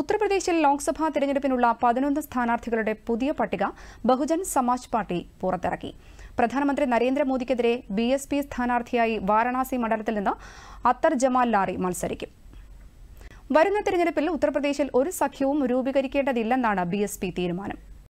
ഉത്തർപ്രദേശിൽ ലോക്സഭാ തെരഞ്ഞെടുപ്പിനുള്ള പതിനൊന്ന് സ്ഥാനാർത്ഥികളുടെ പുതിയ പട്ടിക ബഹുജൻ സമാജ് പാർട്ടി പുറത്തിറക്കി പ്രധാനമന്ത്രി നരേന്ദ്രമോദിക്കെതിരെ ബി എസ് പി സ്ഥാനാർത്ഥിയായി വാരണാസി മണ്ഡലത്തിൽ നിന്ന് അത്തർ ജമാൽ ലാറി മത്സരിക്കും വരുന്ന തെരഞ്ഞെടുപ്പിൽ ഉത്തർപ്രദേശിൽ ഒരു സഖ്യവും രൂപീകരിക്കേണ്ടതില്ലെന്നാണ് ബി തീരുമാനം